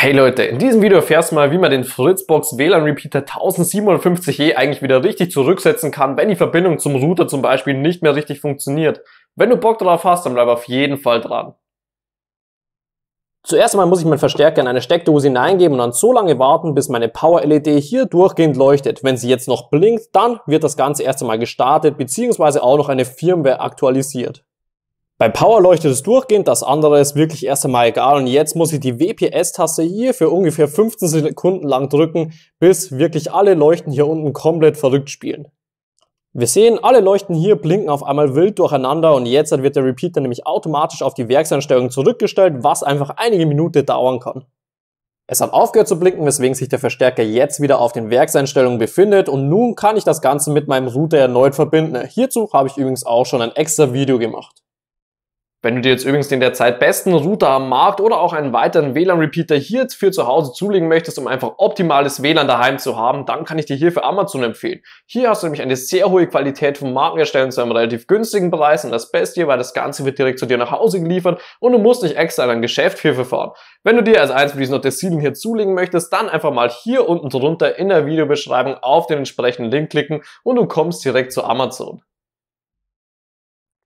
Hey Leute, in diesem Video erfährst du mal, wie man den Fritzbox WLAN Repeater 1750E eigentlich wieder richtig zurücksetzen kann, wenn die Verbindung zum Router zum Beispiel nicht mehr richtig funktioniert. Wenn du Bock drauf hast, dann bleib auf jeden Fall dran. Zuerst einmal muss ich meinen Verstärker in eine Steckdose hineingeben und dann so lange warten, bis meine Power-LED hier durchgehend leuchtet. Wenn sie jetzt noch blinkt, dann wird das Ganze erst einmal gestartet bzw. auch noch eine Firmware aktualisiert. Bei Power leuchtet es durchgehend, das andere ist wirklich erst einmal egal und jetzt muss ich die WPS-Taste hier für ungefähr 15 Sekunden lang drücken, bis wirklich alle Leuchten hier unten komplett verrückt spielen. Wir sehen, alle Leuchten hier blinken auf einmal wild durcheinander und jetzt wird der Repeater nämlich automatisch auf die Werkseinstellung zurückgestellt, was einfach einige Minuten dauern kann. Es hat aufgehört zu blinken, weswegen sich der Verstärker jetzt wieder auf den Werkseinstellungen befindet und nun kann ich das Ganze mit meinem Router erneut verbinden. Hierzu habe ich übrigens auch schon ein extra Video gemacht. Wenn du dir jetzt übrigens den derzeit besten Router am Markt oder auch einen weiteren WLAN-Repeater hier für zu Hause zulegen möchtest, um einfach optimales WLAN daheim zu haben, dann kann ich dir hier für Amazon empfehlen. Hier hast du nämlich eine sehr hohe Qualität von Markenherstellern zu einem relativ günstigen Preis und das Beste hier, weil das Ganze wird direkt zu dir nach Hause geliefert und du musst nicht extra in ein Geschäft hierfür fahren. Wenn du dir als eins von diesen Utensilien hier zulegen möchtest, dann einfach mal hier unten drunter in der Videobeschreibung auf den entsprechenden Link klicken und du kommst direkt zu Amazon.